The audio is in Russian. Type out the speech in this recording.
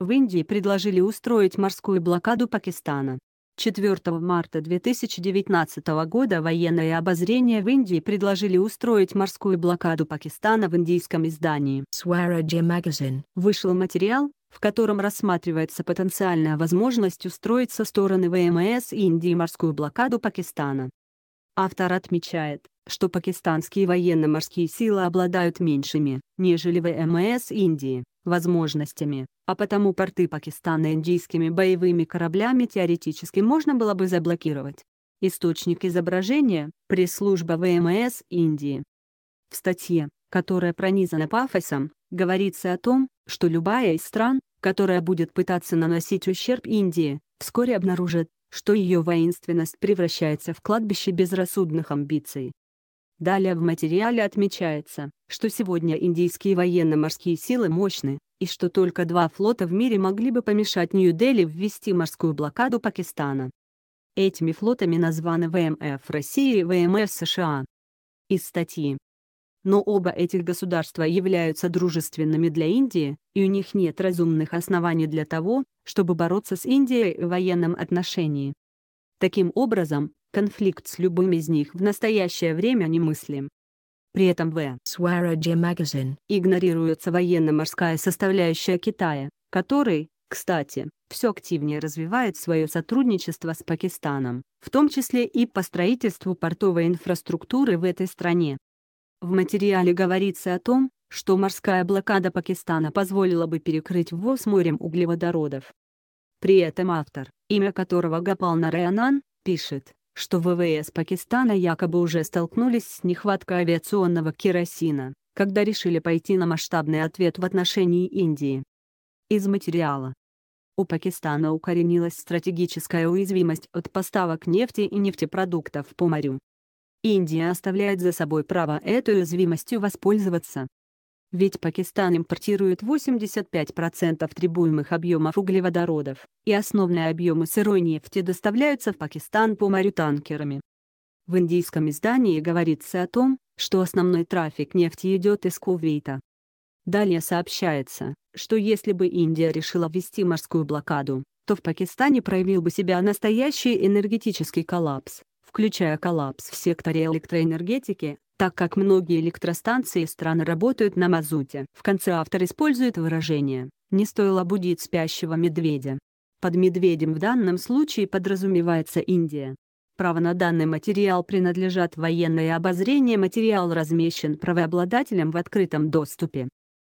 в Индии предложили устроить морскую блокаду Пакистана. 4 марта 2019 года военное обозрение в Индии предложили устроить морскую блокаду Пакистана в индийском издании Swaraj Magazine. Вышел материал, в котором рассматривается потенциальная возможность устроить со стороны ВМС Индии морскую блокаду Пакистана. Автор отмечает, что пакистанские военно-морские силы обладают меньшими, нежели ВМС Индии, возможностями, а потому порты Пакистана индийскими боевыми кораблями теоретически можно было бы заблокировать. Источник изображения – пресс-служба ВМС Индии. В статье, которая пронизана пафосом, говорится о том, что любая из стран, которая будет пытаться наносить ущерб Индии, вскоре обнаружит, что ее воинственность превращается в кладбище безрассудных амбиций. Далее в материале отмечается, что сегодня индийские военно-морские силы мощны, и что только два флота в мире могли бы помешать Нью-Дели ввести морскую блокаду Пакистана. Этими флотами названы ВМФ России и ВМФ США. Из статьи но оба этих государства являются дружественными для Индии, и у них нет разумных оснований для того, чтобы бороться с Индией в военном отношении. Таким образом, конфликт с любым из них в настоящее время немыслим. При этом в Swaraji Magazine игнорируется военно-морская составляющая Китая, который, кстати, все активнее развивает свое сотрудничество с Пакистаном, в том числе и по строительству портовой инфраструктуры в этой стране. В материале говорится о том, что морская блокада Пакистана позволила бы перекрыть ввоз морем углеводородов. При этом автор, имя которого Гапал Нараянан, пишет, что ВВС Пакистана якобы уже столкнулись с нехваткой авиационного керосина, когда решили пойти на масштабный ответ в отношении Индии. Из материала. У Пакистана укоренилась стратегическая уязвимость от поставок нефти и нефтепродуктов по морю. Индия оставляет за собой право этой уязвимостью воспользоваться. Ведь Пакистан импортирует 85% требуемых объемов углеводородов, и основные объемы сырой нефти доставляются в Пакистан по морю танкерами. В индийском издании говорится о том, что основной трафик нефти идет из Кувейта. Далее сообщается, что если бы Индия решила ввести морскую блокаду, то в Пакистане проявил бы себя настоящий энергетический коллапс включая коллапс в секторе электроэнергетики, так как многие электростанции страны работают на мазуте. В конце автор использует выражение «не стоило будить спящего медведя». Под медведем в данном случае подразумевается Индия. Право на данный материал принадлежат военное обозрение материал размещен правообладателем в открытом доступе.